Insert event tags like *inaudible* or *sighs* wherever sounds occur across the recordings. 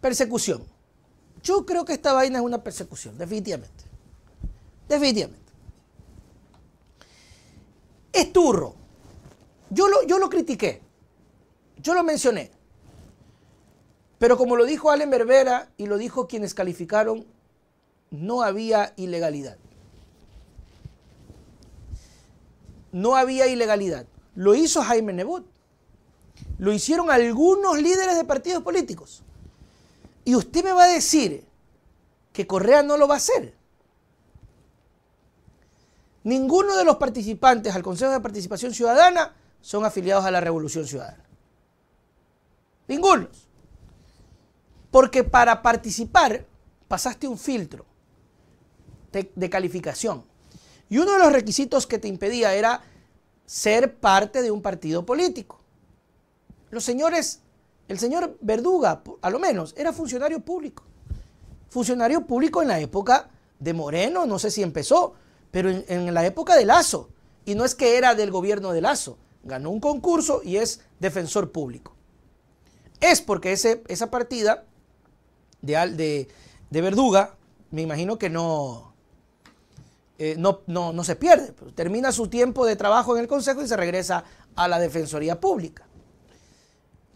Persecución. Yo creo que esta vaina es una persecución, definitivamente. Definitivamente. Esturro. Yo lo, yo lo critiqué. Yo lo mencioné. Pero como lo dijo Allen Berbera y lo dijo quienes calificaron, no había ilegalidad. No había ilegalidad. Lo hizo Jaime Nebot. Lo hicieron algunos líderes de partidos políticos. Y usted me va a decir que Correa no lo va a hacer. Ninguno de los participantes al Consejo de Participación Ciudadana son afiliados a la Revolución Ciudadana. Ninguno. Porque para participar pasaste un filtro de, de, calificación. Y uno de los requisitos que te impedía era ser parte de un partido político. Los señores el señor Verduga, a lo menos, era funcionario público. Funcionario público en la época de Moreno, no sé si empezó, pero en, la época de Lazo. Y no es que era del gobierno de Lazo. Ganó un concurso y es defensor público. Es porque esa partida de, Verduga, me imagino que eh, no, no, se pierde. Termina su tiempo de trabajo en el Consejo y se regresa a la Defensoría Pública.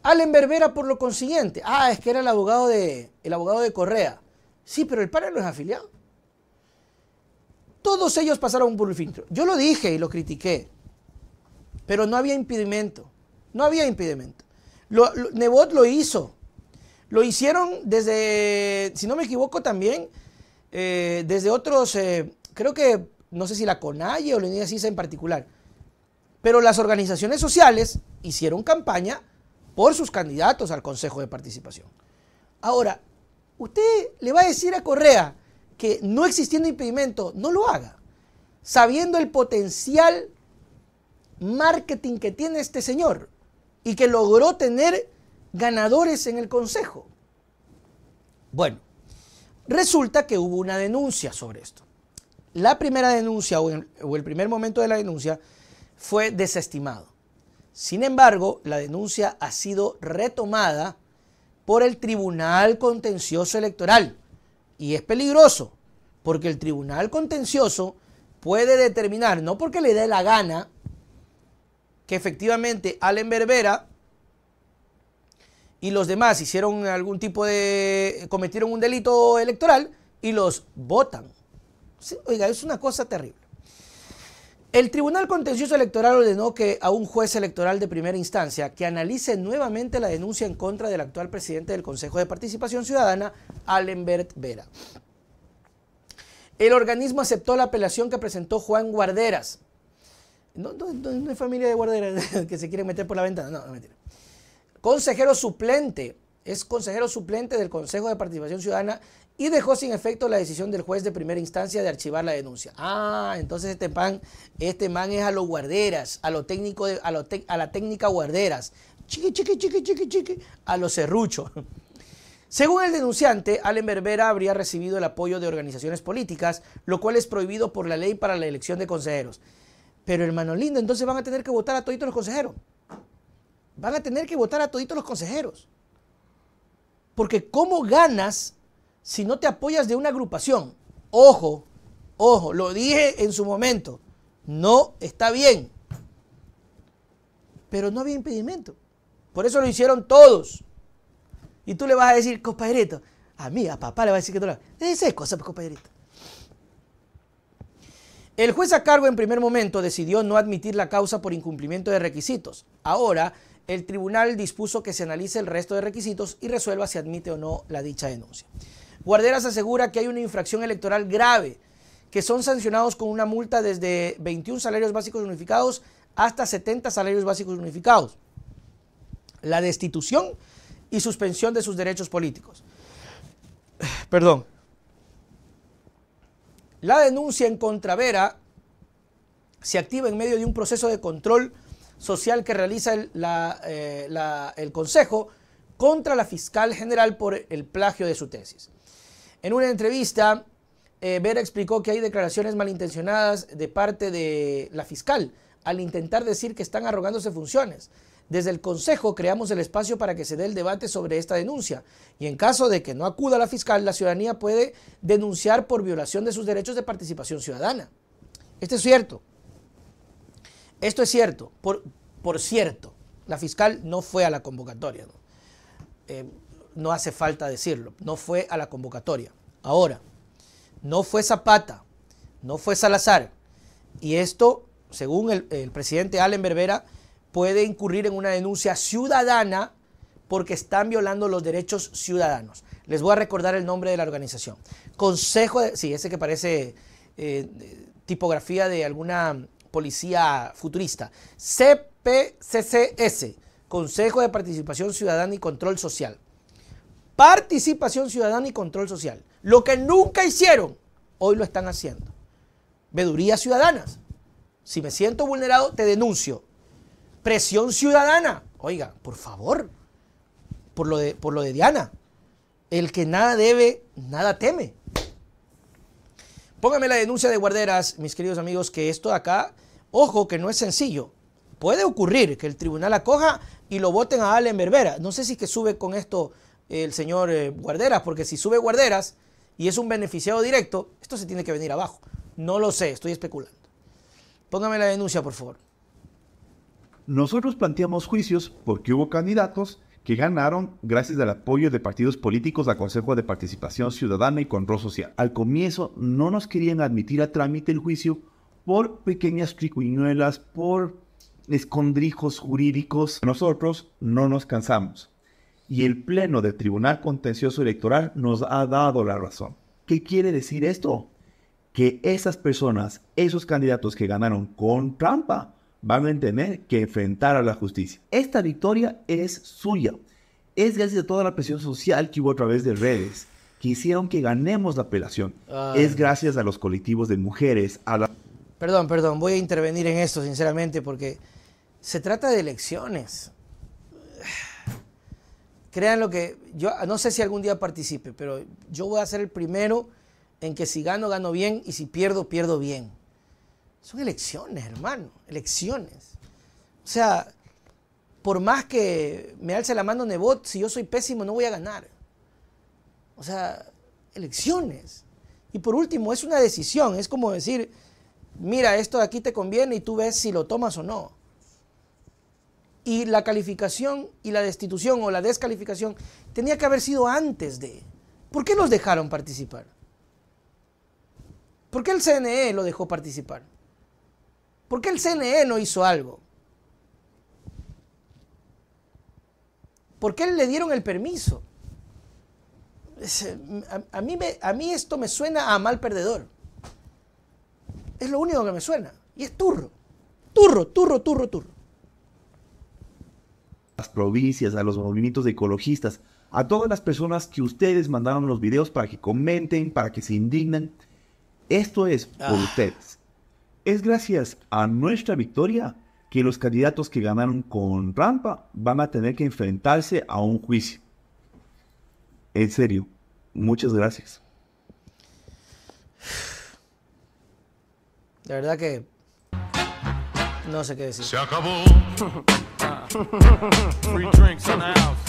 Allen Berbera por lo consiguiente. Ah, es que era el abogado de, el abogado de Correa. Sí, pero el padre no es afiliado. Todos ellos pasaron por el filtro. Yo lo dije y lo critiqué, pero no había impedimento. No había impedimento. Lo, lo, Nebot lo hizo. Lo hicieron desde, si no me equivoco también, eh, desde otros, eh, creo que, no sé si la CONAIE o la Unidad CISA en particular. Pero las organizaciones sociales hicieron campaña por sus candidatos al Consejo de Participación. Ahora, usted le va a decir a Correa que no existiendo impedimento, no lo haga, sabiendo el potencial marketing que tiene este señor y que logró tener ganadores en el Consejo. Bueno, resulta que hubo una denuncia sobre esto. La primera denuncia o el primer momento de la denuncia fue desestimado. Sin embargo, la denuncia ha sido retomada por el Tribunal Contencioso Electoral y es peligroso porque el Tribunal Contencioso puede determinar, no porque le dé la gana, que efectivamente Allen Berbera y los demás hicieron algún tipo de. cometieron un delito electoral y los votan. Oiga, es una cosa terrible. El Tribunal Contencioso Electoral ordenó que a un juez electoral de primera instancia que analice nuevamente la denuncia en contra del actual presidente del Consejo de Participación Ciudadana, Allenbert Vera. El organismo aceptó la apelación que presentó Juan Guarderas. No, hay familia de Guarderas *laughs* que se quiere meter por la ventana, no, no mentira. Consejero suplente es consejero suplente del Consejo de Participación Ciudadana y dejó sin efecto la decisión del juez de primera instancia de archivar la denuncia. Ah, entonces este man, este man es a los guarderas, a técnico a, la técnica guarderas. Chiqui, chiqui, chiqui, chiqui, chique, a los serruchos. Según el denunciante, Allen Berbera habría recibido el apoyo de organizaciones políticas, lo cual es prohibido por la ley para la elección de consejeros. Pero hermano lindo, entonces van a tener que votar a toditos los consejeros. Van a tener que votar a toditos los consejeros. Porque ¿cómo ganas si no te apoyas de una agrupación? Ojo, ojo, lo dije en su momento, no está bien. Pero no había impedimento. Por eso lo hicieron todos. Y tú le vas a decir, compadrito, a mí, a papá le va a decir que tú la... Esa es cosa, pues, compadrito. El juez a cargo en primer momento decidió no admitir la causa por incumplimiento de requisitos. Ahora, el tribunal dispuso que se analice el resto de requisitos y resuelva si admite o no la dicha denuncia. Guarderas asegura que hay una infracción electoral grave, que son sancionados con una multa desde 21 salarios básicos unificados hasta 70 salarios básicos unificados, la destitución y suspensión de sus derechos políticos. *sighs* Perdón. La denuncia en Contravera se activa en medio de un proceso de control social que realiza eh, el, Consejo contra la fiscal general por el plagio de su tesis. En una entrevista, eh, Vera explicó que hay declaraciones malintencionadas de parte de la fiscal al intentar decir que están arrogándose funciones. Desde el Consejo creamos el espacio para que se dé el debate sobre esta denuncia y en caso de que no acuda la fiscal, la ciudadanía puede denunciar por violación de sus derechos de participación ciudadana. Esto es cierto. Esto es cierto. Por, cierto, la fiscal no fue a la convocatoria. Eh, ¿no? hace falta decirlo. No fue a la convocatoria. Ahora, no fue Zapata, no fue Salazar. Y esto, según el, presidente Allen Berbera, puede incurrir en una denuncia ciudadana porque están violando los derechos ciudadanos. Les voy a recordar el nombre de la organización. Consejo de, sí, ese que parece eh, eh, tipografía de alguna policía futurista. CPCCS, Consejo de Participación Ciudadana y Control Social. Participación Ciudadana y Control Social. Lo que nunca hicieron, hoy lo están haciendo. Vedurías ciudadanas. Si me siento vulnerado, te denuncio. Presión ciudadana. Oiga, por favor, por lo de, por lo de Diana. El que nada debe, nada teme. Póngame la denuncia de guarderas, mis queridos amigos, que esto acá Ojo que no es sencillo. Puede ocurrir que el tribunal acoja y lo voten a Allen Berbera. No sé si es que sube con esto el señor eh, Guarderas, porque si sube Guarderas y es un beneficiado directo, esto se tiene que venir abajo. No lo sé, estoy especulando. Póngame la denuncia, por favor. Nosotros planteamos juicios porque hubo candidatos que ganaron gracias al apoyo de partidos políticos a Consejo de Participación Ciudadana y Control Social. Al comienzo no nos querían admitir a trámite el juicio por pequeñas triquiñuelas, por escondrijos jurídicos. Nosotros no nos cansamos y el Pleno del Tribunal Contencioso Electoral nos ha dado la razón. ¿Qué quiere decir esto? Que esas personas, esos candidatos que ganaron con trampa, van a tener que enfrentar a la justicia. Esta victoria es suya. Es gracias a toda la presión social que hubo a través de redes que hicieron que ganemos la apelación. Ah. Es gracias a los colectivos de mujeres, a la Perdón, perdón, voy a intervenir en esto, sinceramente, porque se trata de elecciones. Crean lo que yo no sé si algún día participe, pero yo voy a ser el primero en que si gano, gano bien y si pierdo, pierdo bien. Son elecciones, hermano, elecciones. O sea, por más que me alce la mano Nebot, si yo soy pésimo, no voy a ganar. O sea, elecciones. Y por último, es una decisión, es como decir, mira, esto de aquí te conviene y tú ves si lo tomas o no. Y la calificación y la destitución o la descalificación tenía que haber sido antes de. ¿Por qué los dejaron participar? ¿Por qué el CNE lo dejó participar? ¿Por qué el CNE no hizo algo? ¿Por qué le dieron el permiso? Eh, a, a mí esto me suena a mal perdedor. Es lo único que me suena. Y es turro. Turro, turro, turro, turro. Las provincias, a los movimientos de ecologistas, a todas las personas que ustedes mandaron los videos para que comenten, para que se indignen. Esto es por ah. ustedes. Es gracias a nuestra victoria que los candidatos que ganaron con rampa van a tener que enfrentarse a un juicio. En serio, muchas gracias. De verdad que no sé qué decir. Se acabó. *laughs*